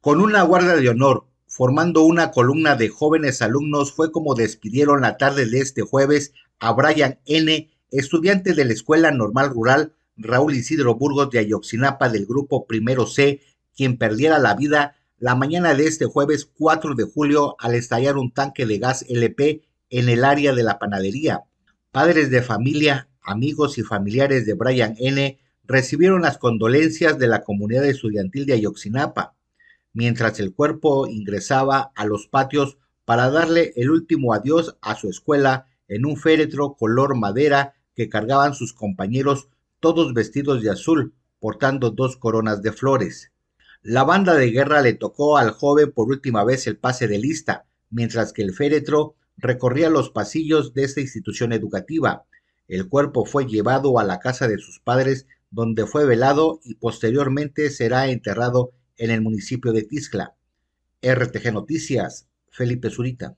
Con una guardia de honor, formando una columna de jóvenes alumnos, fue como despidieron la tarde de este jueves a Brian N., estudiante de la Escuela Normal Rural Raúl Isidro Burgos de Ayoxinapa del Grupo Primero C, quien perdiera la vida la mañana de este jueves 4 de julio al estallar un tanque de gas LP en el área de la panadería. Padres de familia, amigos y familiares de Brian N. recibieron las condolencias de la comunidad estudiantil de Ayoxinapa mientras el cuerpo ingresaba a los patios para darle el último adiós a su escuela en un féretro color madera que cargaban sus compañeros todos vestidos de azul, portando dos coronas de flores. La banda de guerra le tocó al joven por última vez el pase de lista, mientras que el féretro recorría los pasillos de esta institución educativa. El cuerpo fue llevado a la casa de sus padres, donde fue velado y posteriormente será enterrado en el municipio de Tizla. RTG Noticias, Felipe Zurita.